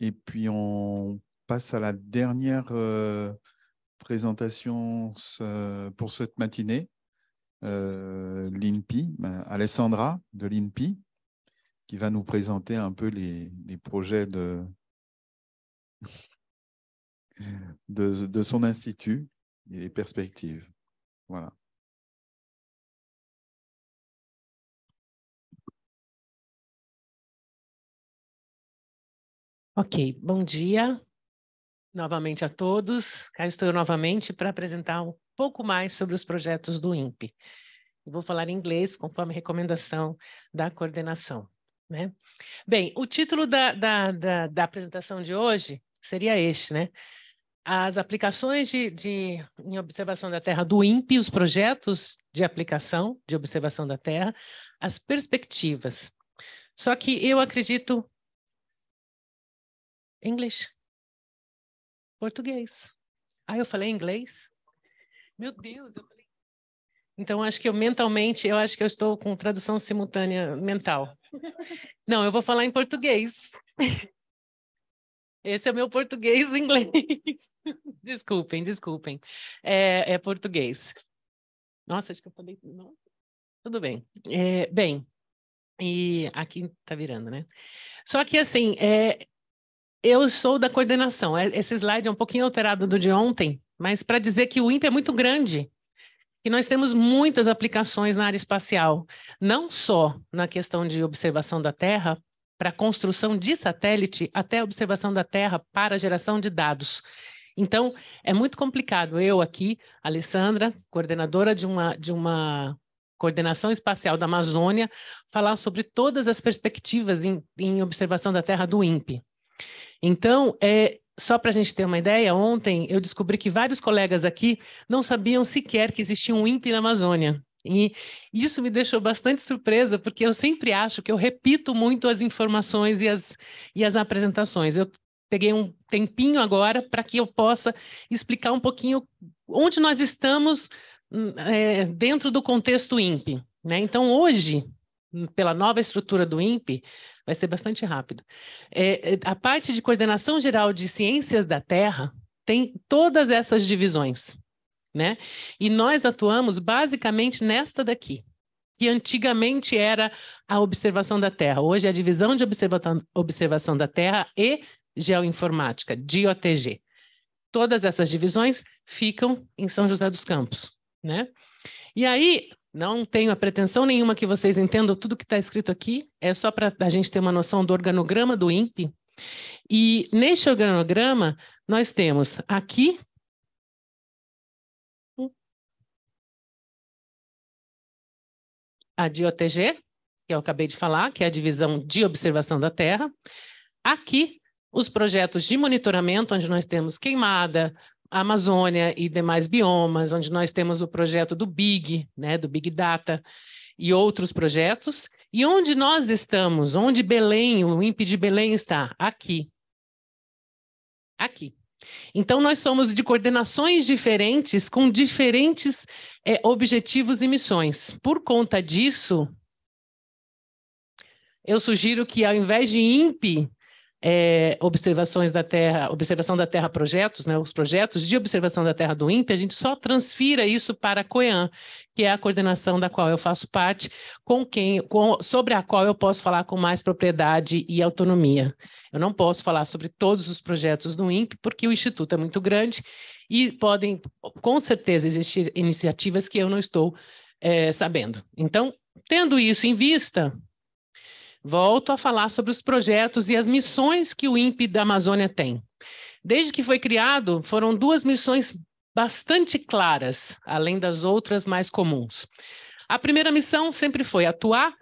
Et puis on passe à la dernière euh, présentation euh, pour cette matinée, euh, l'INPI, ben, Alessandra de l'INPI, qui va nous présenter un peu les, projets de, de, de son institut et les perspectives. Voilà. Ok, bom dia novamente a todos. Cá estou eu novamente para apresentar um pouco mais sobre os projetos do INPE. vou falar em inglês conforme recomendação da coordenação. Né? Bem, o título da, da, da, da apresentação de hoje seria este, né? As aplicações de, de, em observação da Terra do INPE, os projetos de aplicação de observação da Terra, as perspectivas. Só que eu acredito English. Português. Aí ah, eu falei inglês. Meu Deus, eu falei. Então acho que eu mentalmente, eu acho que eu estou com tradução simultânea mental. Não, eu vou falar em português. Esse é meu português inglês. Desculpem, desculpem. É, é português. Nossa, acho que eu falei. Não. Tudo bem. É, bem, e aqui tá virando, né? Só que assim, é, eu sou da coordenação. É, esse slide é um pouquinho alterado do de ontem, mas para dizer que o INPE é muito grande e nós temos muitas aplicações na área espacial, não só na questão de observação da Terra, para construção de satélite até observação da Terra para geração de dados. Então, é muito complicado. Eu aqui, Alessandra, coordenadora de uma, de uma coordenação espacial da Amazônia, falar sobre todas as perspectivas em, em observação da Terra do INPE. Então, é, só para a gente ter uma ideia, ontem eu descobri que vários colegas aqui não sabiam sequer que existia um INPE na Amazônia. E isso me deixou bastante surpresa, porque eu sempre acho que eu repito muito as informações e as, e as apresentações. Eu peguei um tempinho agora para que eu possa explicar um pouquinho onde nós estamos hum, é, dentro do contexto INPE. Né? Então, hoje, pela nova estrutura do INPE, vai ser bastante rápido. É, é, a parte de coordenação geral de ciências da terra tem todas essas divisões, né? E nós atuamos basicamente nesta daqui, que antigamente era a observação da terra. Hoje é a divisão de observação da terra e geoinformática, DIOTG. Todas essas divisões ficam em São José dos Campos, né? E aí, não tenho a pretensão nenhuma que vocês entendam tudo que está escrito aqui, é só para a gente ter uma noção do organograma do INPE. E neste organograma, nós temos aqui. A DOTG, que eu acabei de falar, que é a divisão de observação da Terra. Aqui, os projetos de monitoramento, onde nós temos queimada, Amazônia e demais biomas, onde nós temos o projeto do Big, né, do Big Data e outros projetos. E onde nós estamos, onde Belém, o INPE de Belém está? Aqui. Aqui. Então, nós somos de coordenações diferentes, com diferentes é, objetivos e missões. Por conta disso, eu sugiro que, ao invés de INPE, é, observações da Terra, observação da Terra projetos, né, os projetos de observação da Terra do INPE, a gente só transfira isso para a COEAN, que é a coordenação da qual eu faço parte, com quem, com, sobre a qual eu posso falar com mais propriedade e autonomia. Eu não posso falar sobre todos os projetos do INPE, porque o Instituto é muito grande e podem, com certeza, existir iniciativas que eu não estou é, sabendo. Então, tendo isso em vista, Volto a falar sobre os projetos e as missões que o INPE da Amazônia tem. Desde que foi criado, foram duas missões bastante claras, além das outras mais comuns. A primeira missão sempre foi atuar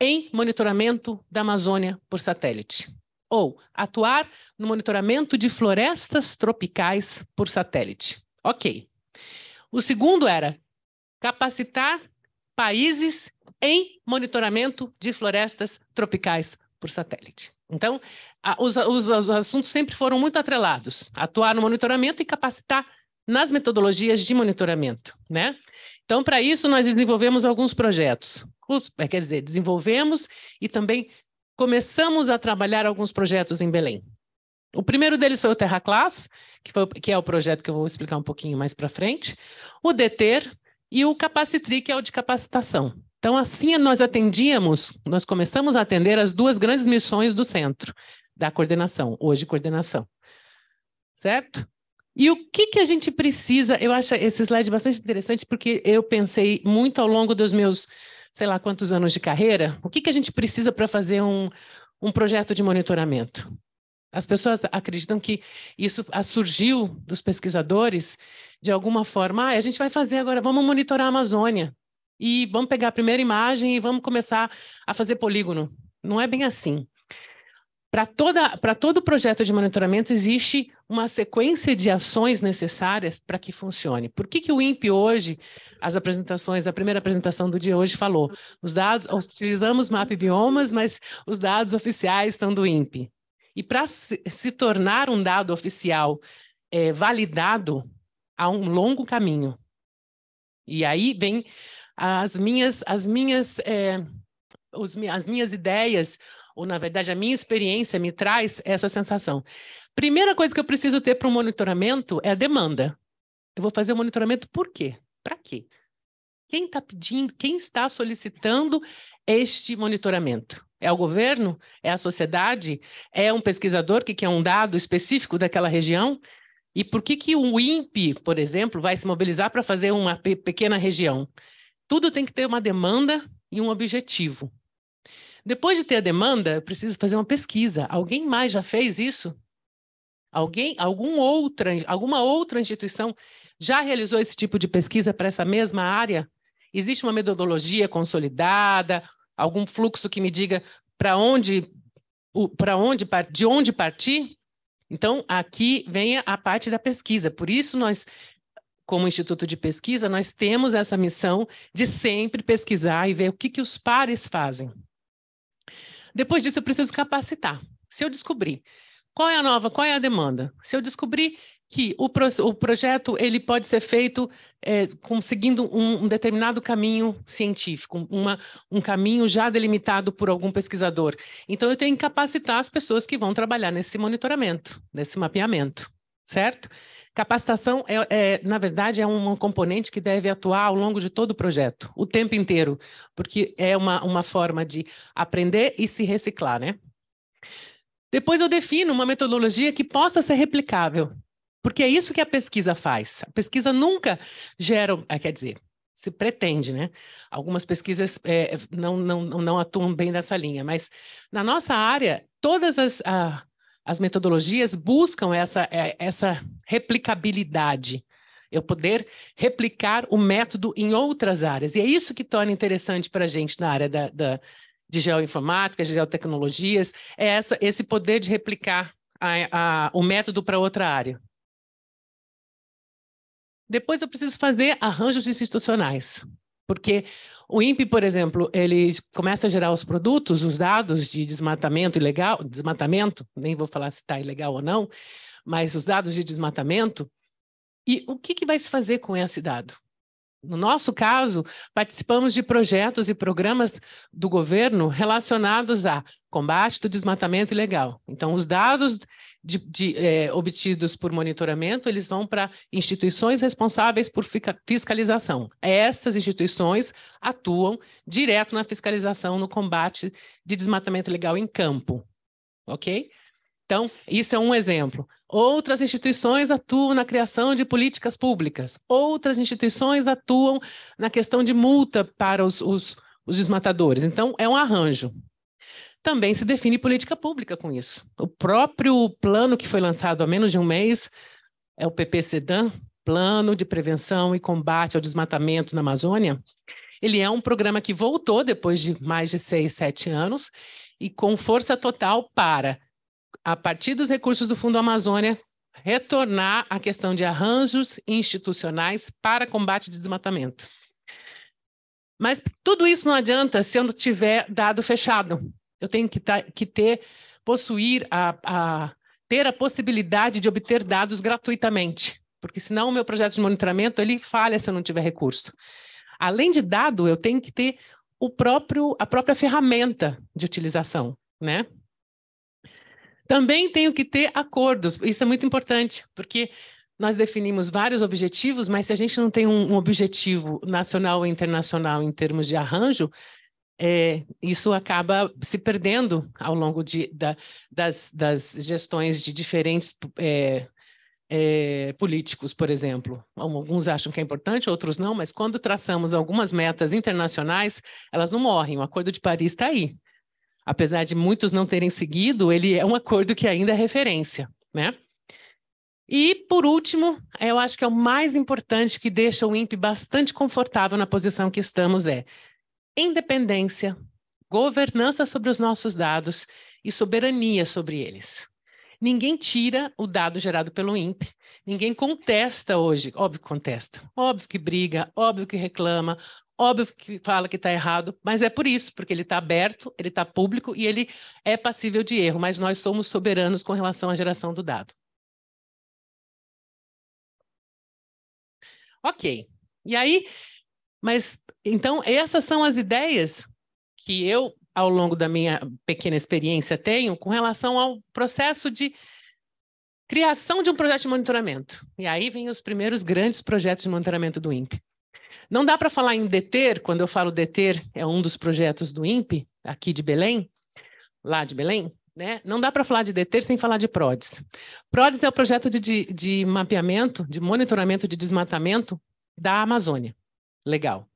em monitoramento da Amazônia por satélite, ou atuar no monitoramento de florestas tropicais por satélite. Ok. O segundo era capacitar países em monitoramento de florestas tropicais por satélite. Então, a, os, os, os assuntos sempre foram muito atrelados: atuar no monitoramento e capacitar nas metodologias de monitoramento, né? Então, para isso, nós desenvolvemos alguns projetos. É, quer dizer, desenvolvemos e também começamos a trabalhar alguns projetos em Belém. O primeiro deles foi o Terra Class, que, foi, que é o projeto que eu vou explicar um pouquinho mais para frente. O DETER, e o Capacitri, que é o de capacitação. Então, assim nós atendíamos, nós começamos a atender as duas grandes missões do centro da coordenação, hoje coordenação. Certo? E o que, que a gente precisa? Eu acho esse slide bastante interessante, porque eu pensei muito ao longo dos meus, sei lá quantos anos de carreira, o que, que a gente precisa para fazer um, um projeto de monitoramento? As pessoas acreditam que isso ah, surgiu dos pesquisadores de alguma forma, ah, a gente vai fazer agora, vamos monitorar a Amazônia e vamos pegar a primeira imagem e vamos começar a fazer polígono. Não é bem assim. Para todo projeto de monitoramento, existe uma sequência de ações necessárias para que funcione. Por que, que o INPE hoje, as apresentações, a primeira apresentação do dia hoje falou, os dados, utilizamos MAP Biomas, mas os dados oficiais são do INPE. E para se, se, tornar um dado oficial é, validado, Há um longo caminho. E aí vem as minhas, as minhas, é, os, as minhas ideias, ou na verdade a minha experiência me traz essa sensação. Primeira coisa que eu preciso ter para um monitoramento é a demanda. Eu vou fazer o monitoramento por quê? Para quê? Quem está pedindo, quem está solicitando este monitoramento? É o governo? É a sociedade? É um pesquisador que quer um dado específico daquela região? E por que, que o INPE, por exemplo, vai se mobilizar para fazer uma pe pequena região? Tudo tem que ter uma demanda e um objetivo. Depois de ter a demanda, eu preciso fazer uma pesquisa. Alguém mais já fez isso? Alguém, algum outra, alguma outra instituição já realizou esse tipo de pesquisa para essa mesma área? Existe uma metodologia consolidada, algum fluxo que me diga para onde, para onde, de onde partir? Então, aqui vem a parte da pesquisa. Por isso, nós, como Instituto de Pesquisa, nós temos essa missão de sempre pesquisar e ver o que, que os pares fazem. Depois disso, eu preciso capacitar. Se eu descobrir qual é a nova, qual é a demanda, se eu descobrir que o, pro, o projeto ele pode ser feito é, conseguindo um, um, determinado caminho científico, uma, um caminho já delimitado por algum pesquisador. Então, eu tenho que capacitar as pessoas que vão trabalhar nesse monitoramento, nesse mapeamento, certo? Capacitação, é, é, na verdade, é um componente que deve atuar ao longo de todo o projeto, o tempo inteiro, porque é uma, uma forma de aprender e se reciclar, né? Depois eu defino uma metodologia que possa ser replicável. Porque é isso que a pesquisa faz. A pesquisa nunca gera, ah, quer dizer, se pretende, né? Algumas pesquisas é, não, não, não atuam bem nessa linha, mas na nossa área, todas as, a, as metodologias buscam essa, é, essa replicabilidade. Eu poder replicar o método em outras áreas. E é isso que torna interessante para a gente na área da, da, de geoinformática, de geotecnologias, é essa, esse poder de replicar a, a, o método para outra área. Depois eu preciso fazer arranjos institucionais, porque o INPE, por exemplo, ele começa a gerar os produtos, os dados de desmatamento ilegal, desmatamento, nem vou falar se está ilegal ou não, mas os dados de desmatamento, e o que, que vai se fazer com esse dado? No nosso caso, participamos de projetos e programas do governo relacionados a combate do desmatamento ilegal. Então, os dados de, de, é, obtidos por monitoramento, eles vão para instituições responsáveis por fiscalização. Essas instituições atuam direto na fiscalização no combate de desmatamento ilegal em campo, ok? Então, isso é um exemplo. Outras instituições atuam na criação de políticas públicas, outras instituições atuam na questão de multa para os, os, os desmatadores. Então, é um arranjo. Também se define política pública com isso. O próprio plano que foi lançado há menos de um mês é o PPCDAN, Plano de Prevenção e Combate ao Desmatamento na Amazônia. Ele é um programa que voltou depois de mais de seis, sete anos e com força total para a partir dos recursos do Fundo Amazônia, retornar à questão de arranjos institucionais para combate de desmatamento. Mas tudo isso não adianta se eu não tiver dado fechado. Eu tenho que, tá, que ter, possuir, a, a, ter a possibilidade de obter dados gratuitamente, porque senão o meu projeto de monitoramento ele falha se eu não tiver recurso. Além de dado, eu tenho que ter o próprio, a própria ferramenta de utilização, né? Também tenho que ter acordos, isso é muito importante, porque nós definimos vários objetivos, mas se a gente não tem um, um objetivo nacional ou internacional em termos de arranjo, é, isso acaba se perdendo ao longo de, da, das, das, gestões de diferentes é, é, políticos, por exemplo. Alguns acham que é importante, outros não, mas quando traçamos algumas metas internacionais, elas não morrem. O Acordo de Paris está aí apesar de muitos não terem seguido, ele é um acordo que ainda é referência, né? E, por último, eu acho que é o mais importante que deixa o INPE bastante confortável na posição que estamos é independência, governança sobre os nossos dados e soberania sobre eles. Ninguém tira o dado gerado pelo INPE, ninguém contesta hoje, óbvio que contesta, óbvio que briga, óbvio que reclama, óbvio que fala que está errado, mas é por isso, porque ele está aberto, ele está público e ele é passível de erro, mas nós somos soberanos com relação à geração do dado. Ok. E aí, mas então essas são as ideias que eu ao longo da minha pequena experiência, tenho com relação ao processo de criação de um projeto de monitoramento. E aí vem os primeiros grandes projetos de monitoramento do INPE. Não dá para falar em deter, quando eu falo deter, é um dos projetos do INPE, aqui de Belém, lá de Belém, né? Não dá para falar de deter sem falar de PRODES. PRODES é o projeto de, de, de mapeamento, de monitoramento de desmatamento da Amazônia. Legal.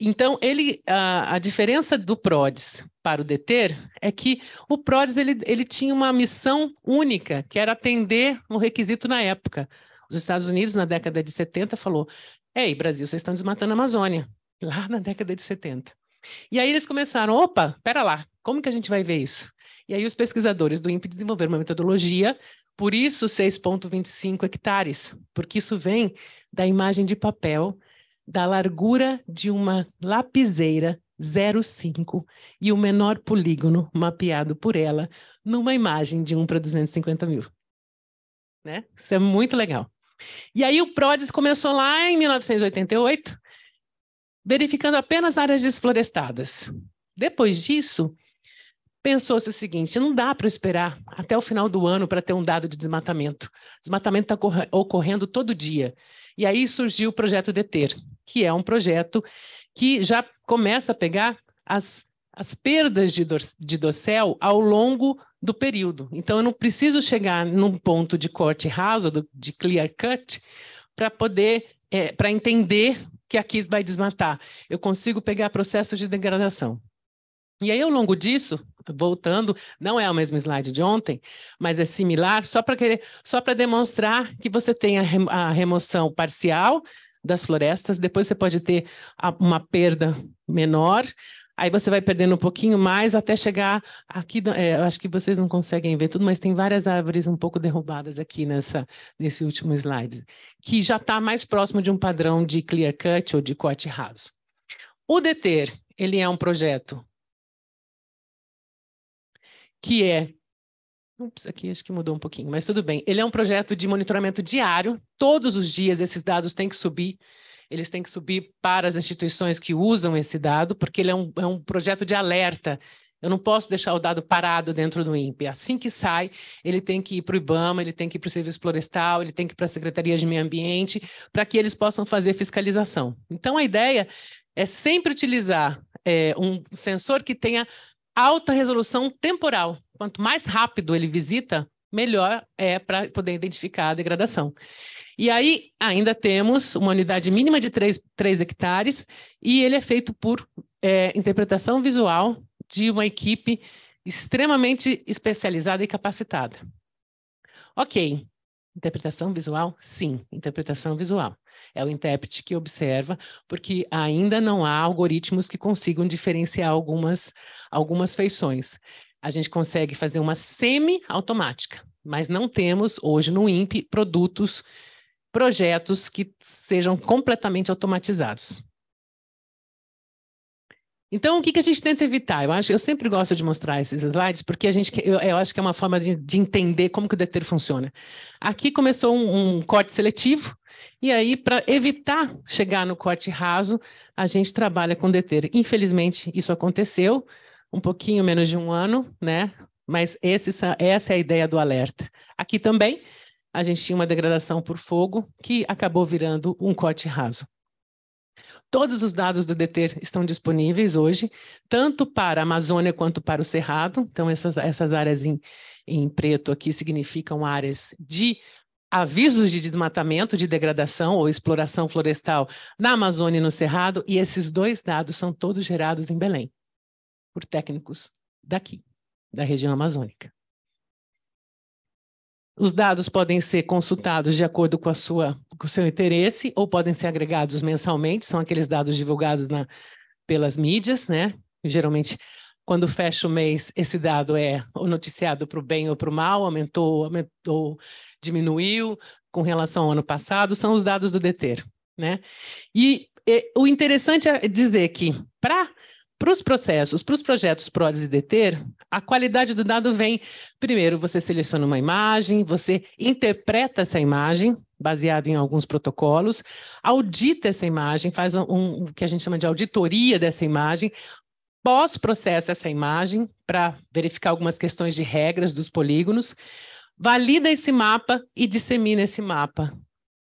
Então, ele, a, a, diferença do PRODES para o DETER é que o PRODES ele, ele tinha uma missão única, que era atender um requisito na época. Os Estados Unidos, na década de 70, falou, ei, Brasil, vocês estão desmatando a Amazônia, lá na década de 70. E aí eles começaram, opa, pera lá, como que a gente vai ver isso? E aí os pesquisadores do INPE desenvolveram uma metodologia, por isso 6,25 hectares, porque isso vem da imagem de papel da largura de uma lapiseira 05 e o menor polígono mapeado por ela numa imagem de 1 para 250 mil. Né? Isso é muito legal. E aí o PRODES começou lá em 1988, verificando apenas áreas desflorestadas. Depois disso, pensou-se o seguinte: não dá para esperar até o final do ano para ter um dado de desmatamento. Desmatamento está ocorrendo todo dia. E aí surgiu o projeto DETER, que é um projeto que já começa a pegar as, as perdas de, do, de docel ao longo do período. Então, eu não preciso chegar num ponto de corte raso, do, de clear cut, para poder, é, para entender que aqui vai desmatar. Eu consigo pegar processos de degradação. E aí, ao longo disso, voltando, não é o mesmo slide de ontem, mas é similar, só para querer, só para demonstrar que você tem a, a remoção parcial das florestas, depois você pode ter uma perda menor, aí você vai perdendo um pouquinho mais até chegar aqui. É, eu acho que vocês não conseguem ver tudo, mas tem várias árvores um pouco derrubadas aqui nessa, nesse último slide, que já está mais próximo de um padrão de clear cut ou de corte raso. O DETER, ele é um projeto que é Ups, aqui acho que mudou um pouquinho, mas tudo bem. Ele é um projeto de monitoramento diário, todos os dias esses dados têm que subir, eles têm que subir para as instituições que usam esse dado, porque ele é um, é um projeto de alerta. Eu não posso deixar o dado parado dentro do INPE. Assim que sai, ele tem que ir para o IBAMA, ele tem que ir para o Serviço Florestal, ele tem que ir para a Secretaria de Meio Ambiente, para que eles possam fazer fiscalização. Então, a ideia é sempre utilizar é, um sensor que tenha alta resolução temporal. Quanto mais rápido ele visita, melhor é para poder identificar a degradação. E aí ainda temos uma unidade mínima de 3, 3 hectares e ele é feito por é, interpretação visual de uma equipe extremamente especializada e capacitada. Ok, Interpretação visual? Sim, interpretação visual. É o intérprete que observa, porque ainda não há algoritmos que consigam diferenciar algumas, algumas feições. A gente consegue fazer uma semi-automática, mas não temos hoje no INPE produtos, projetos que sejam completamente automatizados. Então, o que, que a gente tenta evitar? Eu, acho, eu sempre gosto de mostrar esses slides, porque a gente, eu, eu acho que é uma forma de, de, entender como que o deter funciona. Aqui começou um, um corte seletivo, e aí, para evitar chegar no corte raso, a gente trabalha com deter. Infelizmente, isso aconteceu, um pouquinho menos de um ano, né? Mas esse, essa é a ideia do alerta. Aqui também, a gente tinha uma degradação por fogo, que acabou virando um corte raso. Todos os dados do DETER estão disponíveis hoje, tanto para a Amazônia quanto para o Cerrado. Então, essas, essas áreas em, em preto aqui significam áreas de avisos de desmatamento, de degradação ou exploração florestal na Amazônia e no Cerrado, e esses dois dados são todos gerados em Belém, por técnicos daqui, da região amazônica. Os dados podem ser consultados de acordo com a sua com seu interesse ou podem ser agregados mensalmente, são aqueles dados divulgados na, pelas mídias, né? Geralmente, quando fecha o mês, esse dado é noticiado para o bem ou para o mal, aumentou, aumentou, diminuiu com relação ao ano passado, são os dados do DETER, né? E, e o interessante é dizer que para para os processos, para os projetos PRODES e DETER, a qualidade do dado vem, primeiro, você seleciona uma imagem, você interpreta essa imagem, baseado em alguns protocolos, audita essa imagem, faz um, um, o que a gente chama de auditoria dessa imagem, pós-processa essa imagem para verificar algumas questões de regras dos polígonos, valida esse mapa e dissemina esse mapa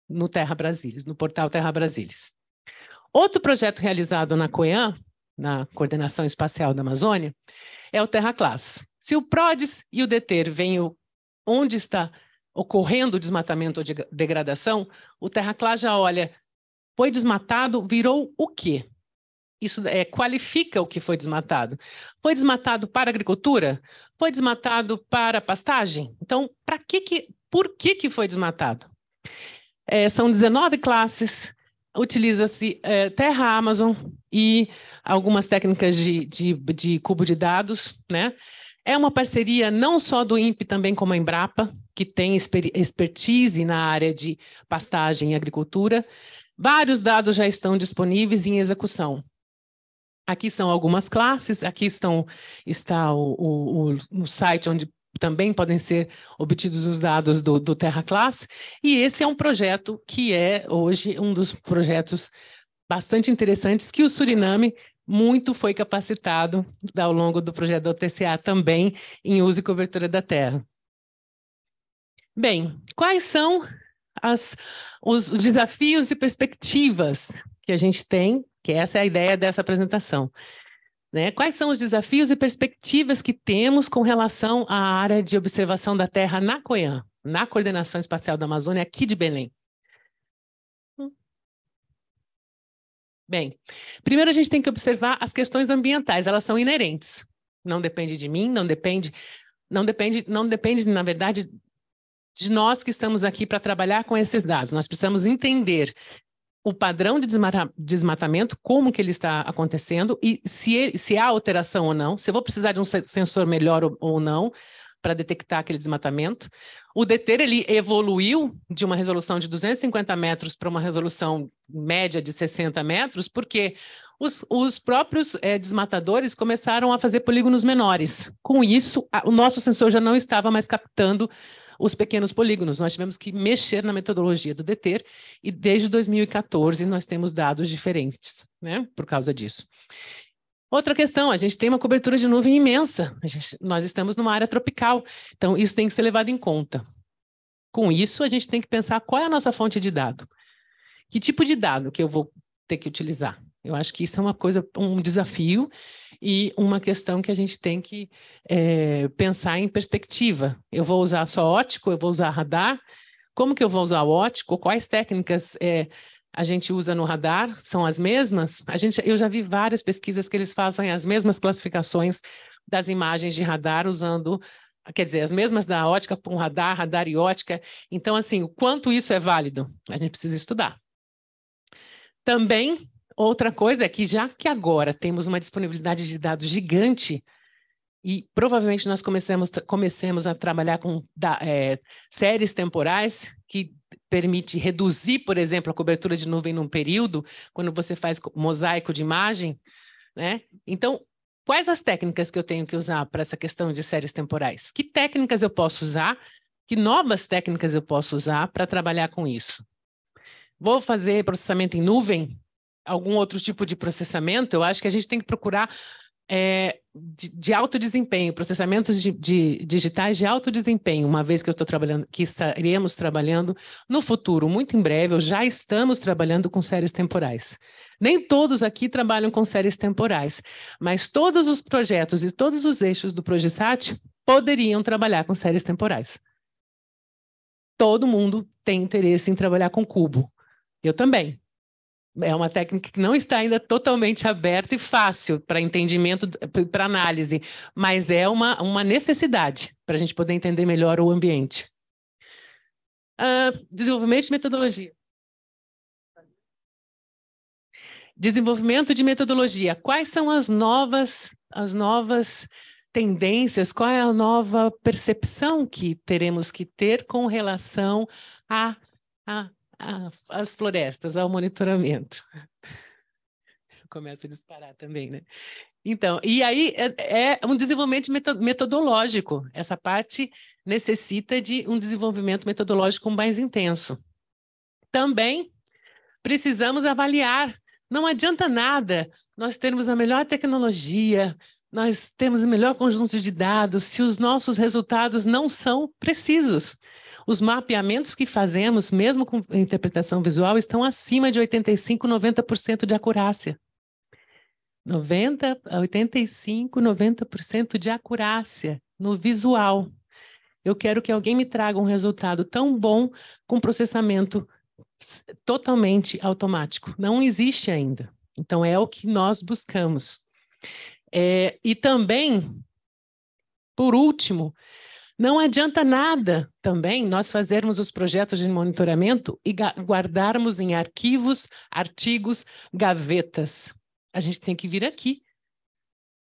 no Terra Brasilis, no portal Terra Brasilis. Outro projeto realizado na COEAM, na Coordenação Espacial da Amazônia, é o Terra Class. Se o PRODES e o DETER veem onde está ocorrendo desmatamento ou de degradação, o Terraclá já olha, foi desmatado, virou o quê? Isso é, qualifica o que foi desmatado. Foi desmatado para agricultura? Foi desmatado para pastagem? Então, para que que, por que, que foi desmatado? É, são 19 classes, utiliza-se é, terra Amazon e algumas técnicas de, de, de, cubo de dados, né? É uma parceria não só do INPE, também como a Embrapa, que têm expertise na área de pastagem e agricultura, vários dados já estão disponíveis em execução. Aqui são algumas classes, aqui estão, está o, o, o site onde também podem ser obtidos os dados do, do Terra Classe, e esse é um projeto que é hoje um dos projetos bastante interessantes que o Suriname muito foi capacitado ao longo do projeto do TCA também em uso e cobertura da terra. Bem, quais são as, os desafios e perspectivas que a gente tem, que essa é a ideia dessa apresentação. Né? Quais são os desafios e perspectivas que temos com relação à área de observação da Terra na COIAN, na Coordenação Espacial da Amazônia, aqui de Belém? Bem, primeiro a gente tem que observar as questões ambientais, elas são inerentes. Não depende de mim, não depende, não depende, não depende, na verdade, de nós que estamos aqui para trabalhar com esses dados. Nós precisamos entender o padrão de desmatamento, como que ele está acontecendo e se, ele, se há alteração ou não, se eu vou precisar de um sensor melhor ou, ou não para detectar aquele desmatamento. O DETER ele evoluiu de uma resolução de 250 metros para uma resolução média de 60 metros, porque os, os próprios é, desmatadores começaram a fazer polígonos menores. Com isso, a, o nosso sensor já não estava mais captando os pequenos polígonos. Nós tivemos que mexer na metodologia do DETER e desde 2014 nós temos dados diferentes, né, por causa disso. Outra questão, a gente tem uma cobertura de nuvem imensa. Gente, nós estamos numa área tropical, então isso tem que ser levado em conta. Com isso, a gente tem que pensar qual é a nossa fonte de dado. Que tipo de dado que eu vou ter que utilizar? Eu acho que isso é uma coisa, um desafio e uma questão que a gente tem que é, pensar em perspectiva. Eu vou usar só ótico, eu vou usar radar. Como que eu vou usar o ótico? Quais técnicas é, a gente usa no radar? São as mesmas? A gente, eu já vi várias pesquisas que eles fazem as mesmas classificações das imagens de radar usando quer dizer, as mesmas da ótica com radar, radar e ótica. Então, assim, o quanto isso é válido, a gente precisa estudar. Também Outra coisa é que, já que agora temos uma disponibilidade de dados gigante, e provavelmente nós comecemos, começamos a trabalhar com da, é, séries temporais que permite reduzir, por exemplo, a cobertura de nuvem num período, quando você faz mosaico de imagem, né? Então, quais as técnicas que eu tenho que usar para essa questão de séries temporais? Que técnicas eu posso usar? Que novas técnicas eu posso usar para trabalhar com isso? Vou fazer processamento em nuvem? algum outro tipo de processamento, eu acho que a gente tem que procurar é, de, de, alto desempenho, processamentos de, de, digitais de alto desempenho, uma vez que eu estou trabalhando, que estaremos trabalhando no futuro, muito em breve, ou já estamos trabalhando com séries temporais. Nem todos aqui trabalham com séries temporais, mas todos os projetos e todos os eixos do ProgISAT poderiam trabalhar com séries temporais. Todo mundo tem interesse em trabalhar com cubo. Eu também é uma técnica que não está ainda totalmente aberta e fácil para entendimento, para análise, mas é uma, uma necessidade para a gente poder entender melhor o ambiente. Uh, desenvolvimento de metodologia. Desenvolvimento de metodologia. Quais são as novas, as novas tendências? Qual é a nova percepção que teremos que ter com relação a, a às florestas, ao monitoramento. Começa a disparar também, né? Então, e aí é, é um desenvolvimento metodológico. Essa parte necessita de um desenvolvimento metodológico mais intenso. Também precisamos avaliar. Não adianta nada nós termos a melhor tecnologia, nós temos o melhor conjunto de dados se os nossos resultados não são precisos. Os mapeamentos que fazemos, mesmo com interpretação visual, estão acima de 85, 90% de acurácia. 90 85, 90% de acurácia no visual. Eu quero que alguém me traga um resultado tão bom com processamento totalmente automático. Não existe ainda. Então é o que nós buscamos. É, e também, por último, não adianta nada também nós fazermos os projetos de monitoramento e guardarmos em arquivos, artigos, gavetas. A gente tem que vir aqui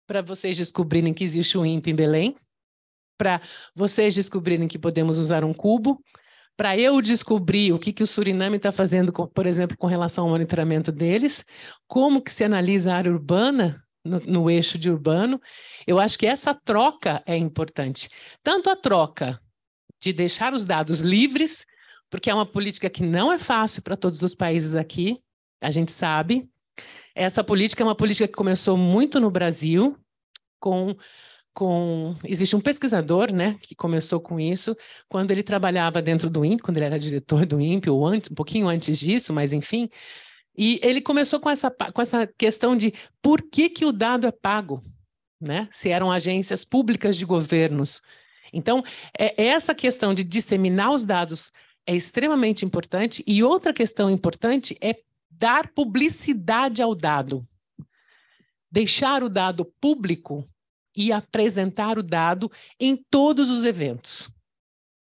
para vocês descobrirem que existe um INPE em Belém, para vocês descobrirem que podemos usar um cubo, para eu descobrir o que, que o Suriname está fazendo, com, por exemplo, com relação ao monitoramento deles, como que se analisa a área urbana no, no eixo de urbano. Eu acho que essa troca é importante. Tanto a troca de deixar os dados livres, porque é uma política que não é fácil para todos os países aqui, a gente sabe. Essa política é uma política que começou muito no Brasil, com com, existe um pesquisador, né, que começou com isso quando ele trabalhava dentro do INPE, quando ele era diretor do INPE, ou antes, um pouquinho antes disso, mas enfim, e ele começou com essa, com essa questão de por que, que o dado é pago, né? se eram agências públicas de governos. Então, é, é, essa questão de disseminar os dados é extremamente importante. E outra questão importante é dar publicidade ao dado. Deixar o dado público e apresentar o dado em todos os eventos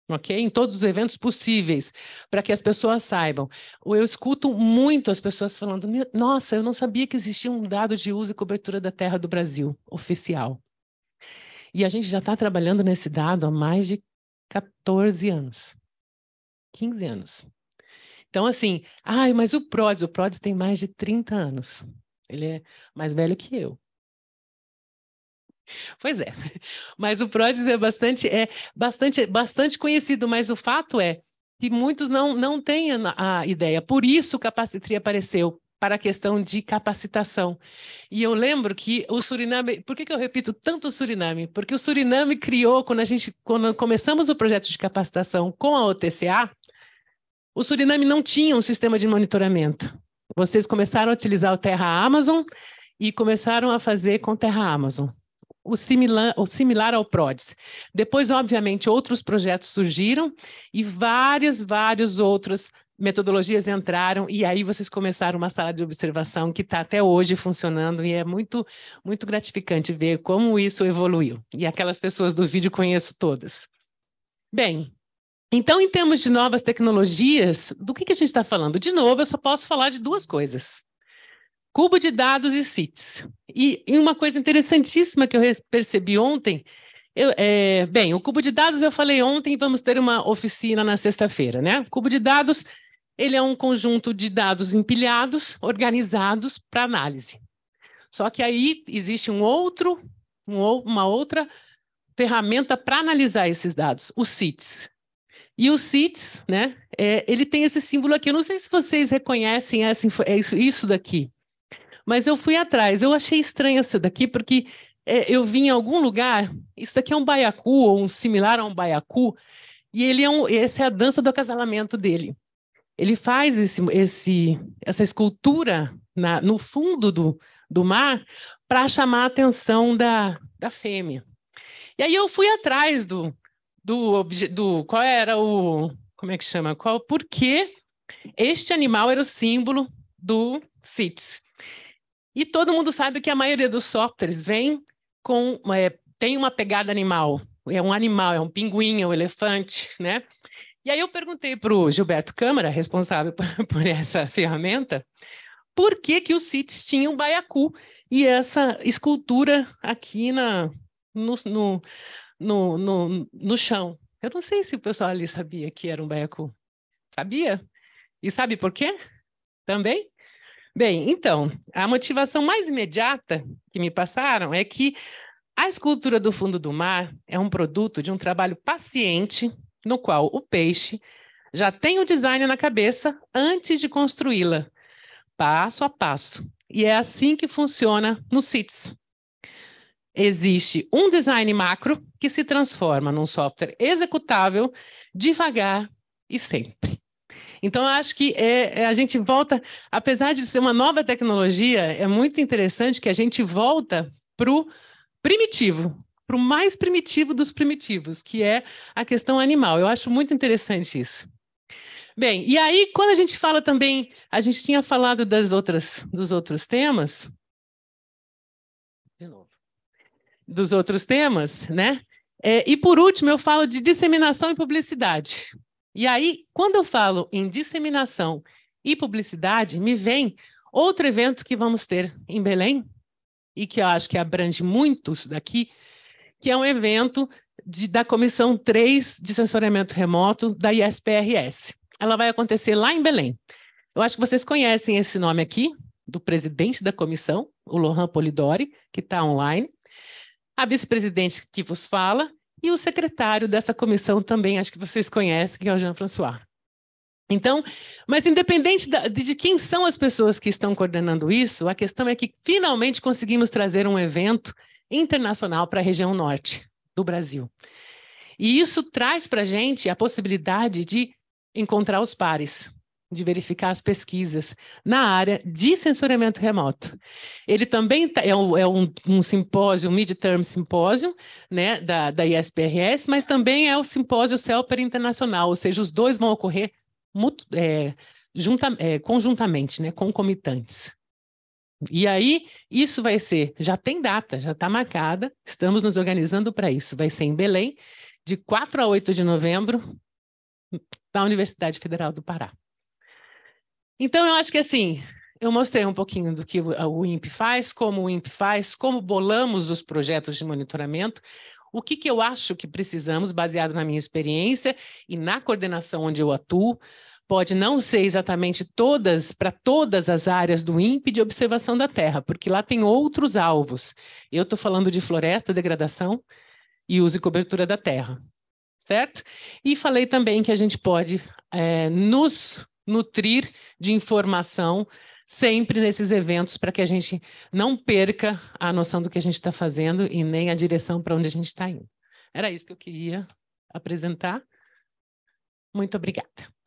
ok? Em todos os eventos possíveis, para que as pessoas saibam. Eu escuto muito as pessoas falando: nossa, eu não sabia que existia um dado de uso e cobertura da terra do Brasil oficial. E a gente já está trabalhando nesse dado há mais de 14 anos, 15 anos. Então, assim, ai, mas o PRODES, o PRODES tem mais de 30 anos. Ele é mais velho que eu. Pois é, mas o Prodes é bastante, é bastante, bastante conhecido, mas o fato é que muitos não, não têm a ideia. Por isso o Capacitri apareceu, para a questão de capacitação. E eu lembro que o Suriname, por que, que eu repito tanto o Suriname? Porque o Suriname criou, quando a gente, quando começamos o projeto de capacitação com a OTCA, o Suriname não tinha um sistema de monitoramento. Vocês começaram a utilizar o Terra Amazon e começaram a fazer com Terra Amazon o similar, o similar ao PRODES. Depois, obviamente, outros projetos surgiram e várias, várias outras metodologias entraram e aí vocês começaram uma sala de observação que está até hoje funcionando e é muito muito gratificante ver como isso evoluiu e aquelas pessoas do vídeo conheço todas. Bem, então em termos de novas tecnologias, do que, que a gente está falando? De novo, eu só posso falar de duas coisas cubo de dados e CITES. E, e uma coisa interessantíssima que eu percebi ontem, eu, é, bem, o cubo de dados eu falei ontem, vamos ter uma oficina na sexta-feira, né? O cubo de dados, ele é um conjunto de dados empilhados, organizados para análise. Só que aí existe um outro, um, uma outra ferramenta para analisar esses dados, o CITES. E o CITES, né, é, ele tem esse símbolo aqui. Eu não sei se vocês reconhecem essa, é isso, isso daqui. Mas eu fui atrás, eu achei estranha essa daqui, porque é, eu vi em algum lugar, isso daqui é um baiacu, ou um similar a um baiacu, e ele é um, essa é a dança do acasalamento dele. Ele faz esse, esse, essa escultura na, no fundo do, do mar para chamar a atenção da, da fêmea. E aí eu fui atrás do, do, do qual era o como é que chama? Qual? Por que este animal era o símbolo do CITES? E todo mundo sabe que a maioria dos softwares vem com é, tem uma pegada animal. É um animal, é um pinguim, é um elefante, né? E aí eu perguntei para o Gilberto Câmara, responsável por, por essa ferramenta, por que, que os CITES tinham baiacu e essa escultura aqui na, no, no, no, no, no chão. Eu não sei se o pessoal ali sabia que era um baiacu. Sabia? E sabe por quê? Também? Bem, então, a motivação mais imediata que me passaram é que a escultura do fundo do mar é um produto de um trabalho paciente no qual o peixe já tem o design na cabeça antes de construí-la, passo a passo. E é assim que funciona no CITES. Existe um design macro que se transforma num software executável devagar e sempre. Então, eu acho que é, é, a gente volta, apesar de ser uma nova tecnologia, é muito interessante que a gente volta para o primitivo, para o mais primitivo dos primitivos, que é a questão animal. Eu acho muito interessante isso. Bem, e aí, quando a gente fala também, a gente tinha falado das outras, dos outros temas. De novo. Dos outros temas, né? É, e por último, eu falo de disseminação e publicidade. E aí, quando eu falo em disseminação e publicidade, me vem outro evento que vamos ter em Belém, e que eu acho que abrange muitos daqui, que é um evento de, da Comissão 3 de Sensoriamento Remoto da ISPRS. Ela vai acontecer lá em Belém. Eu acho que vocês conhecem esse nome aqui, do presidente da comissão, o Lohan Polidori, que está online, a vice-presidente que vos fala, e o secretário dessa comissão também, acho que vocês conhecem, que é o Jean-François. Então, mas independente de quem são as pessoas que estão coordenando isso, a questão é que finalmente conseguimos trazer um evento internacional para a região norte do Brasil. E isso traz para a gente a possibilidade de encontrar os pares, de verificar as pesquisas na área de sensoriamento remoto. Ele também tá, é, um, é um, um simpósio, um midterm simpósio, né, da, da ISPRS, mas também é o simpósio CELPER Internacional, ou seja, os dois vão ocorrer mutu, é, junta, é, conjuntamente, né, concomitantes. E aí, isso vai ser, já tem data, já está marcada, estamos nos organizando para isso. Vai ser em Belém, de 4 a 8 de novembro, da Universidade Federal do Pará. Então, eu acho que assim, eu mostrei um pouquinho do que o INPE faz, como o INPE faz, como bolamos os projetos de monitoramento, o que, que eu acho que precisamos, baseado na minha experiência e na coordenação onde eu atuo, pode não ser exatamente todas para todas as áreas do INPE de observação da terra, porque lá tem outros alvos. Eu estou falando de floresta, degradação e uso e cobertura da terra, certo? E falei também que a gente pode é, nos nutrir de informação sempre nesses eventos para que a gente não perca a noção do que a gente está fazendo e nem a direção para onde a gente está indo. Era isso que eu queria apresentar. Muito obrigada.